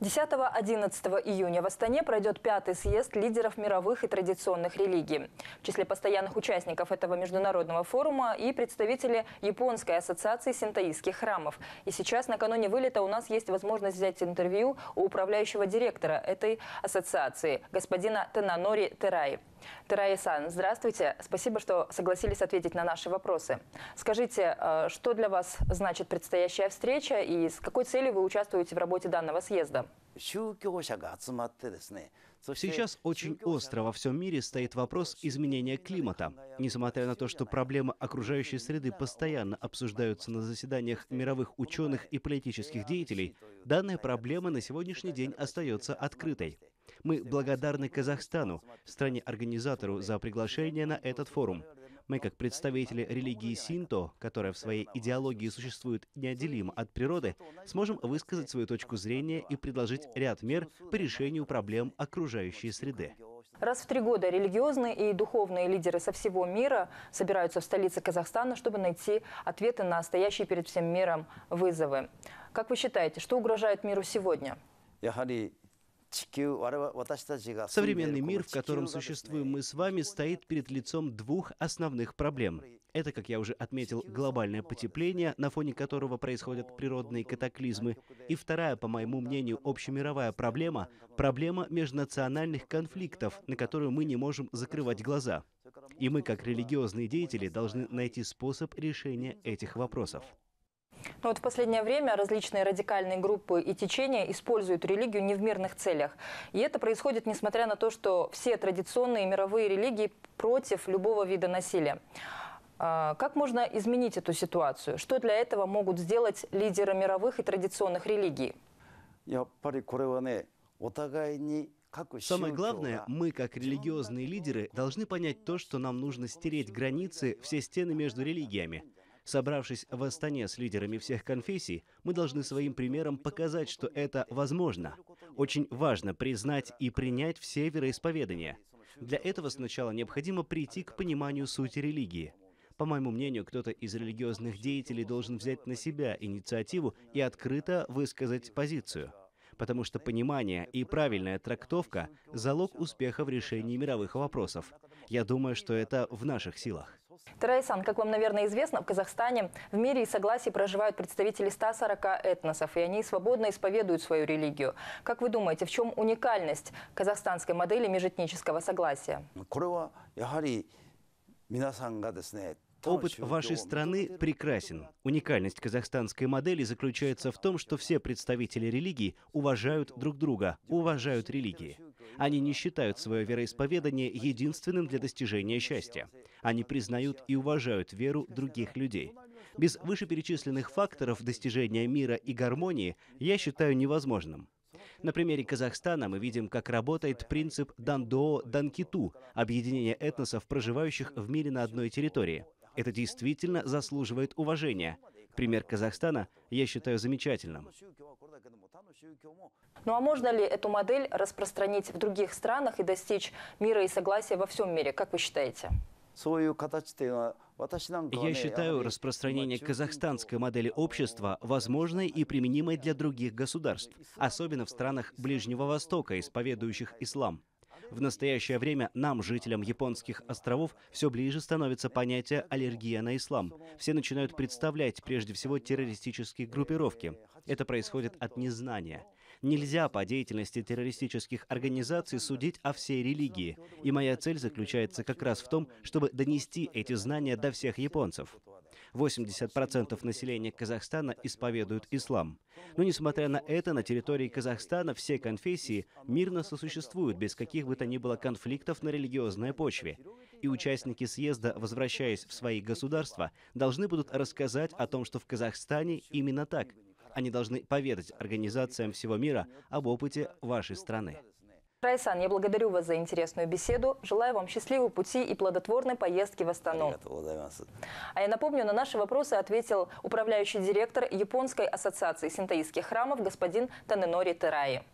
10-11 июня в Астане пройдет пятый съезд лидеров мировых и традиционных религий. В числе постоянных участников этого международного форума и представители Японской ассоциации синтаистских храмов. И сейчас, накануне вылета, у нас есть возможность взять интервью у управляющего директора этой ассоциации, господина Тенанори Терай. Терая-сан, здравствуйте. Спасибо, что согласились ответить на наши вопросы. Скажите, э, что для вас значит предстоящая встреча и с какой целью вы участвуете в работе данного съезда? Сейчас очень остро во всем мире стоит вопрос изменения климата. Несмотря на то, что проблемы окружающей среды постоянно обсуждаются на заседаниях мировых ученых и политических деятелей, данная проблема на сегодняшний день остается открытой. Мы благодарны Казахстану, стране-организатору, за приглашение на этот форум. Мы, как представители религии синто, которая в своей идеологии существует неотделимо от природы, сможем высказать свою точку зрения и предложить ряд мер по решению проблем окружающей среды. Раз в три года религиозные и духовные лидеры со всего мира собираются в столице Казахстана, чтобы найти ответы на стоящие перед всем миром вызовы. Как вы считаете, что угрожает миру сегодня? Современный мир, в котором существуем мы с вами, стоит перед лицом двух основных проблем. Это, как я уже отметил, глобальное потепление, на фоне которого происходят природные катаклизмы. И вторая, по моему мнению, общемировая проблема — проблема межнациональных конфликтов, на которую мы не можем закрывать глаза. И мы, как религиозные деятели, должны найти способ решения этих вопросов. Но вот в последнее время различные радикальные группы и течения используют религию не в мирных целях. И это происходит несмотря на то, что все традиционные мировые религии против любого вида насилия. А, как можно изменить эту ситуацию? Что для этого могут сделать лидеры мировых и традиционных религий? Самое главное, мы, как религиозные лидеры, должны понять то, что нам нужно стереть границы, все стены между религиями. Собравшись в Астане с лидерами всех конфессий, мы должны своим примером показать, что это возможно. Очень важно признать и принять все вероисповедания. Для этого сначала необходимо прийти к пониманию сути религии. По моему мнению, кто-то из религиозных деятелей должен взять на себя инициативу и открыто высказать позицию – потому что понимание и правильная трактовка – залог успеха в решении мировых вопросов. Я думаю, что это в наших силах. Терейсан, как вам, наверное, известно, в Казахстане в мире и согласии проживают представители 140 этносов, и они свободно исповедуют свою религию. Как вы думаете, в чем уникальность казахстанской модели межэтнического согласия? Опыт вашей страны прекрасен. Уникальность казахстанской модели заключается в том, что все представители религий уважают друг друга, уважают религии. Они не считают свое вероисповедание единственным для достижения счастья. Они признают и уважают веру других людей. Без вышеперечисленных факторов достижения мира и гармонии я считаю невозможным. На примере Казахстана мы видим, как работает принцип Дандоо-Данкиту – объединение этносов, проживающих в мире на одной территории. Это действительно заслуживает уважения. Пример Казахстана я считаю замечательным. Ну а можно ли эту модель распространить в других странах и достичь мира и согласия во всем мире, как вы считаете? Я считаю распространение казахстанской модели общества возможной и применимой для других государств, особенно в странах Ближнего Востока, исповедующих ислам. В настоящее время нам, жителям японских островов, все ближе становится понятие аллергия на ислам. Все начинают представлять прежде всего террористические группировки. Это происходит от незнания. Нельзя по деятельности террористических организаций судить о всей религии. И моя цель заключается как раз в том, чтобы донести эти знания до всех японцев. 80% населения Казахстана исповедуют ислам. Но несмотря на это, на территории Казахстана все конфессии мирно сосуществуют без каких бы то ни было конфликтов на религиозной почве. И участники съезда, возвращаясь в свои государства, должны будут рассказать о том, что в Казахстане именно так. Они должны поведать организациям всего мира об опыте вашей страны. Райсан, я благодарю вас за интересную беседу. Желаю вам счастливого пути и плодотворной поездки в Астану. А я напомню, на наши вопросы ответил управляющий директор Японской ассоциации синтаистских храмов господин Таненори Тераи.